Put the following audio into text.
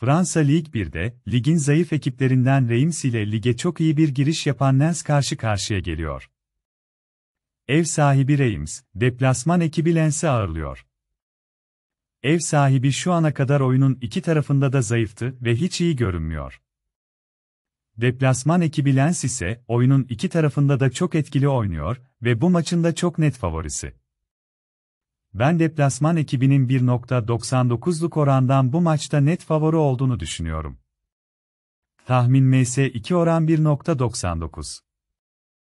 Fransa Lig 1'de, ligin zayıf ekiplerinden Reims ile lige çok iyi bir giriş yapan Lens karşı karşıya geliyor. Ev sahibi Reims, deplasman ekibi Lens'i ağırlıyor. Ev sahibi şu ana kadar oyunun iki tarafında da zayıftı ve hiç iyi görünmüyor. Deplasman ekibi Lens ise oyunun iki tarafında da çok etkili oynuyor ve bu maçın da çok net favorisi. Ben deplasman ekibinin 1.99'luk orandan bu maçta net favori olduğunu düşünüyorum. Tahmin MS2 oran 1.99.